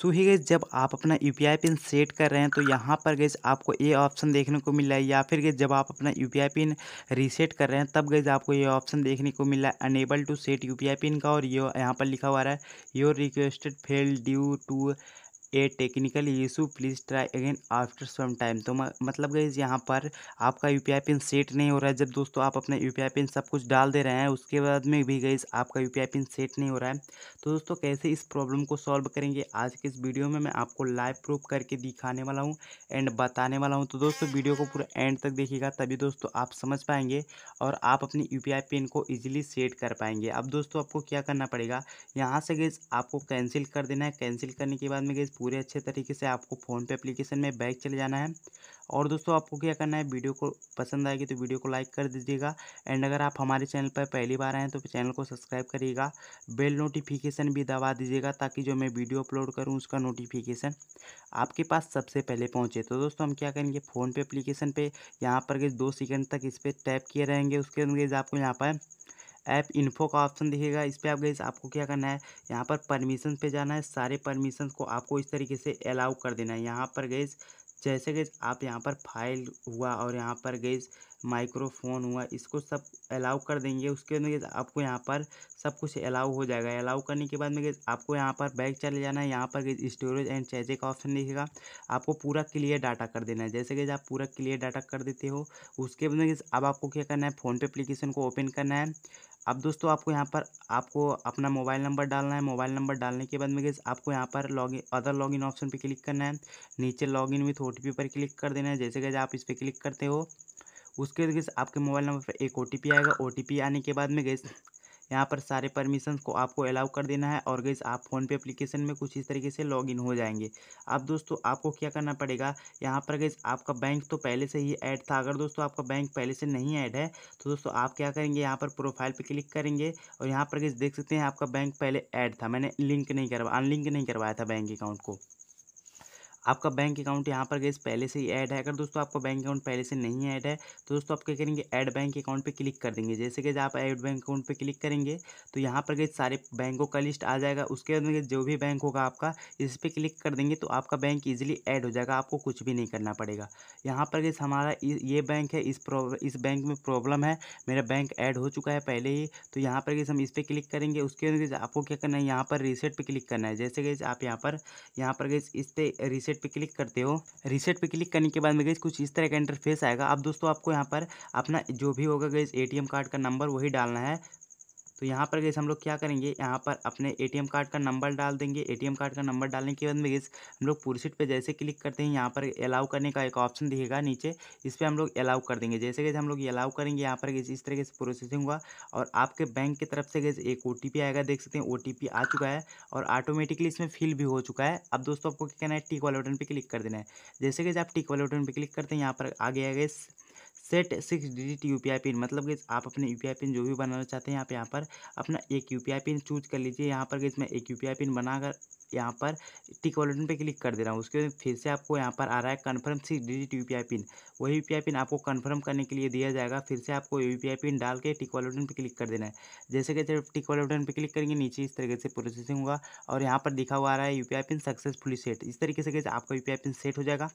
सो ही गई जब आप अपना यू पिन सेट कर रहे हैं तो यहाँ पर गई आपको ये ऑप्शन देखने को मिला है या फिर गई जब आप अपना यू पिन रीसेट कर रहे हैं तब गई आपको ये ऑप्शन देखने को मिला है unable to set UPI PIN का और ये यहाँ पर लिखा हुआ रहा है your requested failed due to a technical issue please try again after some time तो मतलब गई यहाँ पर आपका यू पिन सेट नहीं हो रहा है जब दोस्तों आप अपना यू पिन सब कुछ डाल दे रहे हैं उसके बाद में भी गई आपका यू पिन सेट नहीं हो रहा है तो दोस्तों कैसे इस प्रॉब्लम को सॉल्व करेंगे आज के इस वीडियो में मैं आपको लाइव प्रूफ करके दिखाने वाला हूँ एंड बताने वाला हूँ तो दोस्तों वीडियो को पूरा एंड तक देखिएगा तभी दोस्तों आप समझ पाएंगे और आप अपनी यू पिन को ईजिली सेट कर पाएंगे अब दोस्तों आपको क्या करना पड़ेगा यहाँ से गई आपको कैंसिल कर देना है कैंसिल करने के बाद में गई पूरे अच्छे तरीके से आपको फ़ोन पे एप्लीकेशन में बैक चले जाना है और दोस्तों आपको क्या करना है वीडियो को पसंद आएगी तो वीडियो को लाइक कर दीजिएगा एंड अगर आप हमारे चैनल पर पहली बार आएँ तो चैनल को सब्सक्राइब करिएगा बेल नोटिफिकेशन भी दबा दीजिएगा ताकि जो मैं वीडियो अपलोड करूँ उसका नोटिफिकेशन आपके पास सबसे पहले पहुँचे तो दोस्तों हम क्या करेंगे फ़ोन पे पर यहाँ पर गए दो सेकेंड तक इस पर टैप किए रहेंगे उसके अंदर आपको यहाँ पर ऐप इन्फो का ऑप्शन दिखेगा इस पर आप गई आपको क्या करना है यहाँ पर परमिशन पे जाना है सारे परमिशन को आपको इस तरीके से अलाउ कर देना है यहाँ पर गई जैसे गैस आप यहाँ पर फाइल हुआ और यहाँ पर गैस माइक्रोफोन हुआ इसको सब अलाउ कर देंगे उसके बाद में गैस आपको यहाँ पर सब कुछ अलाउ हो जाएगा अलाउ करने के बाद में गैस आपको यहाँ पर बैग चले जाना है यहाँ पर गैस स्टोरेज एंड चैचे का ऑप्शन दिखेगा आपको पूरा क्लियर डाटा कर देना है जैसे गैस आप पूरा क्लियर डाटा कर देते हो उसके बाद में गैस अब आपको क्या करना है फ़ोनपे अप्लीकेशन को ओपन करना है अब दोस्तों आपको यहाँ पर आपको अपना मोबाइल नंबर डालना है मोबाइल नंबर डालने के बाद में गैस आपको यहाँ पर लॉगिन अदर लॉगिन ऑप्शन पर क्लिक करना है नीचे लॉगिन विथ ओ पर क्लिक कर देना है जैसे कि आप इस पर क्लिक करते हो उसके गैस आपके मोबाइल नंबर पर एक ओ आएगा ओ आने के बाद में गैस यहाँ पर सारे परमिशन को आपको अलाउ कर देना है और गैस आप फ़ोनपे एप्लीकेशन में कुछ इस तरीके से लॉगिन हो जाएंगे अब दोस्तों आपको क्या करना पड़ेगा यहाँ पर गैस आपका बैंक तो पहले से ही ऐड था अगर दोस्तों आपका बैंक पहले से नहीं ऐड है तो दोस्तों आप क्या करेंगे यहाँ पर प्रोफाइल पर क्लिक करेंगे और यहाँ पर गैस देख सकते हैं आपका बैंक पहले ऐड था मैंने लिंक नहीं करवा अनलिंक नहीं करवाया था बैंक अकाउंट को आपका बैंक अकाउंट यहाँ पर गैस पहले से ही ऐड है अगर दोस्तों आपका बैंक अकाउंट पहले से नहीं ऐड है तो दोस्तों आप क्या करेंगे ऐड बैंक अकाउंट पर क्लिक कर देंगे जैसे कि आप ऐड बैंक अकाउंट पर क्लिक करेंगे तो यहाँ पर गैस सारे बैंकों का लिस्ट आ जाएगा उसके बाद जो भी बैंक होगा आपका इस पर क्लिक कर देंगे तो आपका बैंक ईजिली ऐड हो जाएगा आपको कुछ भी नहीं करना पड़ेगा यहाँ पर गैस हमारा ये बैंक है इस इस बैंक में प्रॉब्लम है मेरा बैंक ऐड हो चुका है पहले ही तो यहाँ पर हम इस पर क्लिक करेंगे उसके बाद आपको क्या करना है यहाँ पर रीसेट पर क्लिक करना है जैसे गैस आप यहाँ पर यहाँ पर गैस इस पर रिसेट रीसेट पे क्लिक करते हो रीसेट पे क्लिक करने के बाद में गई कुछ इस तरह का इंटरफेस आएगा अब दोस्तों आपको यहाँ पर अपना जो भी होगा गई ए कार्ड का नंबर वही डालना है तो यहाँ पर गैस हम लोग क्या करेंगे यहाँ पर अपने एटीएम कार्ड का नंबर डाल देंगे एटीएम कार्ड का नंबर डालने के बाद में गैस हम लोग प्रोसीड पे जैसे क्लिक करते हैं यहाँ पर अलाउ करने का एक ऑप्शन दिखेगा नीचे इस पर हम लोग अलाउ कर देंगे जैसे गैस हम लोग अलाउ करेंगे यहाँ पर गैस इस तरीके से प्रोसेसिंग हुआ और आपके बैंक की तरफ से गैस एक ओ आएगा देख सकते हैं ओ आ चुका है और ऑटोमेटिकली इसमें फिल भी हो चुका है अब दोस्तों आपको क्या कहना है टिक वाले बटन पर क्लिक कर देना है जैसे गैस आप टिक वाले बटन पर क्लिक करते हैं यहाँ पर आ गया guys set six digit UPI PIN मतलब कि आप अपने यू पिन जो भी बनाना चाहते हैं यहाँ पर यहाँ पर अपना एक यू पिन चूज कर लीजिए यहाँ पर गई मैं एक यू पिन बनाकर यहाँ पर टिक बटन पे क्लिक कर दे रहा हूँ उसके बाद फिर से आपको यहाँ पर आ रहा है confirm six digit UPI PIN वही यू पिन आपको कन्फर्म करने के लिए दिया जाएगा फिर से आपको यू पिन डाल के टिक बटन पे क्लिक कर देना है जैसे कि जब टिक बटन पे क्लिक करेंगे नीचे इस तरीके से प्रोसेसिंग होगा और यहाँ पर दिखा हुआ आ रहा है यू पिन सक्सेसफुली सेट इस तरीके से आपका यू पिन सेट हो जाएगा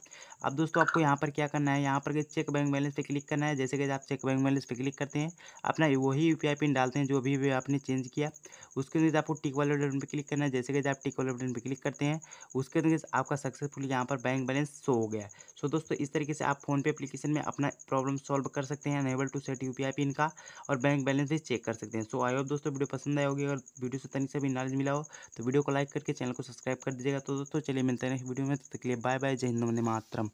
अब दोस्तों आपको यहाँ पर क्या करना है यहाँ पर चेक बैंक बैलेंस पर क्लिक क्लिक करना है जैसे कि आप चेक बैंक बैलेंस पर क्लिक करते हैं अपना वही यू पिन डालते हैं जो भी, भी आपने चेंज किया उसके अंदर आपको टिक वाले बटन पर क्लिक करना है जैसे कि आप टिक वाले बटन पर क्लिक करते हैं उसके अंदर आपका सक्सेसफुल यहाँ पर बैंक बैलेंस शो हो गया सो दोस्तों इस तरीके से आप फोनपे अपलीकेशन में अपना प्रॉब्लम सॉल्व कर सकते हैं unable to set UPI PIN का और बैंक बैलेंस भी चेक कर सकते हैं सो आई होप दोस्तों वीडियो पसंद आए होगी अगर वीडियो से तनिक से भी नॉलेज मिला हो तो वीडियो को लाइक करके चैनल को सब्सक्राइब कर दीजिएगा तो दोस्तों चलिए मिलते हैं नेक्स्ट वीडियो में तो तक लिए बाय बाय जय हिंद मातरम